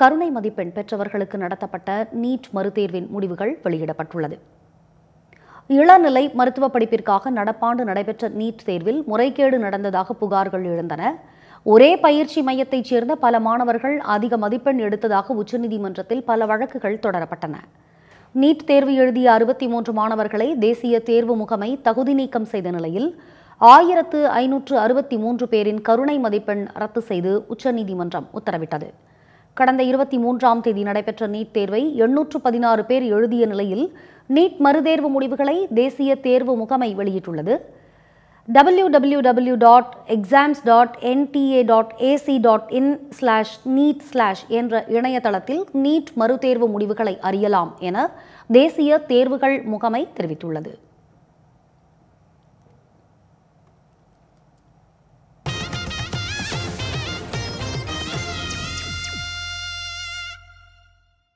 கருணை மதிப்பெண் பெற்றவர்களுக்கு நடத்தப்பட்ட நீட் மறுதேர்வின் முடிவுகள் வெளியிடப்பட்டுள்ளது இளநிலை மருத்துவ படிப்பிற்காக நடப்பாண்டு நடைபெற்ற நீட் தேர்வில் முறைகேடு நடந்ததாக புகார்கள் எழுந்தன ஒரே பயிற்சி மையத்தைச் சேர்ந்த பல மாணவர்கள் அதிக மதிப்பெண் எடுத்ததாக உச்சநீதிமன்றத்தில் பல வழக்குகள் தொடரப்பட்டன நீட் தேர்வு எழுதிய அறுபத்தி மூன்று மாணவர்களை தேசிய தேர்வு முகமை தகுதி நீக்கம் செய்த நிலையில் ஆயிரத்து ஐநூற்று அறுபத்தி மூன்று பேரின் கருணை மதிப்பெண் ரத்து செய்து உச்சநீதிமன்றம் உத்தரவிட்டது கடந்த இருபத்தி மூன்றாம் தேதி நடைபெற்ற நீட் தேர்வை எண்ணூற்று பதினாறு பேர் எழுதிய நிலையில் நீட் மறுதேர்வு முடிவுகளை தேசிய தேர்வு முகமை வெளியிட்டுள்ளது W W W dot exams dot NTA dot AC dot in slash NEET slash என்ற இணையதளத்தில் நீட் மறுதேர்வு முடிவுகளை அறியலாம் என தேசிய தேர்வுகள் முகமை தெரிவித்துள்ளது